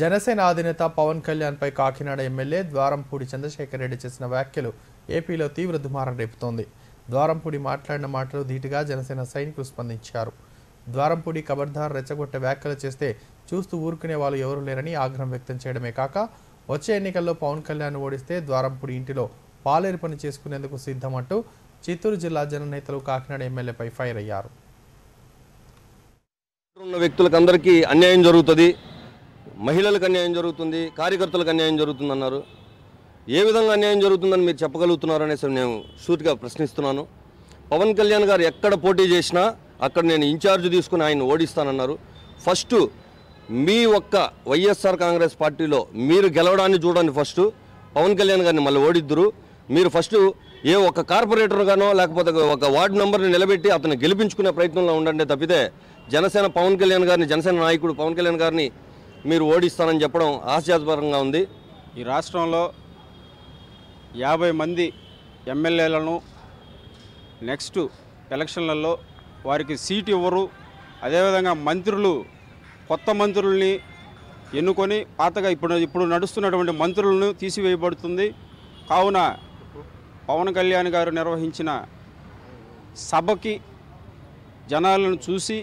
జనసేన అధినేత పవన్ కళ్యాణ్పై కాకినాడ ఎమ్మెల్యే ద్వారంపూడి చంద్రశేఖర్ రెడ్డి చేసిన వ్యాఖ్యలు ఏపీలో తీవ్ర దుమారం రేపుతోంది ద్వారంపూడి మాట్లాడిన మాటలు ధీటుగా జనసేన సైనికులు స్పందించారు ద్వారంపూడి కబర్దార్ రెచ్చగొట్టే వ్యాఖ్యలు చేస్తే చూస్తూ ఊరుకునే వాళ్ళు ఎవరూ లేరని ఆగ్రహం వ్యక్తం చేయడమే కాక వచ్చే ఎన్నికల్లో పవన్ కళ్యాణ్ ఓడిస్తే ద్వారంపూడి ఇంటిలో పాలేరు పని చేసుకునేందుకు సిద్ధమంటూ చిత్తూరు జిల్లా జననేతలు కాకినాడ ఎమ్మెల్యేపై ఫైర్ అయ్యారు ఉన్న వ్యక్తులకు అందరికీ అన్యాయం జరుగుతుంది మహిళలకు అన్యాయం జరుగుతుంది కార్యకర్తలకు అన్యాయం జరుగుతుందన్నారు ఏ విధంగా అన్యాయం జరుగుతుందని మీరు చెప్పగలుగుతున్నారు అనేసి నేను సూటిగా ప్రశ్నిస్తున్నాను పవన్ కళ్యాణ్ గారు ఎక్కడ పోటీ చేసినా అక్కడ నేను ఇన్ఛార్జ్ తీసుకుని ఆయన ఓడిస్తానన్నారు ఫస్ట్ మీ ఒక్క వైఎస్ఆర్ కాంగ్రెస్ పార్టీలో మీరు గెలవడాన్ని చూడండి ఫస్ట్ పవన్ కళ్యాణ్ గారిని మళ్ళీ ఓడిద్దురు మీరు ఫస్ట్ ఏ ఒక కార్పొరేటర్గానో లేకపోతే ఒక వార్డు నెంబర్ని నిలబెట్టి అతను గెలిపించుకునే ప్రయత్నంలో ఉండండి తప్పితే జనసేన పవన్ కళ్యాణ్ గారిని జనసేన నాయకుడు పవన్ కళ్యాణ్ గారిని మీరు ఓడిస్తానని చెప్పడం హాస్యాస్పదంగా ఉంది ఈ రాష్ట్రంలో యాభై మంది ఎమ్మెల్యేలను నెక్స్ట్ ఎలక్షన్లలో వారికి సీటు ఇవ్వరు అదేవిధంగా మంత్రులు కొత్త మంత్రుల్ని ఎన్నుకొని పాతగా ఇప్పుడు ఇప్పుడు నడుస్తున్నటువంటి మంత్రులను తీసివేయబడుతుంది కావున పవన్ కళ్యాణ్ గారు నిర్వహించిన సభకి జనాలను చూసి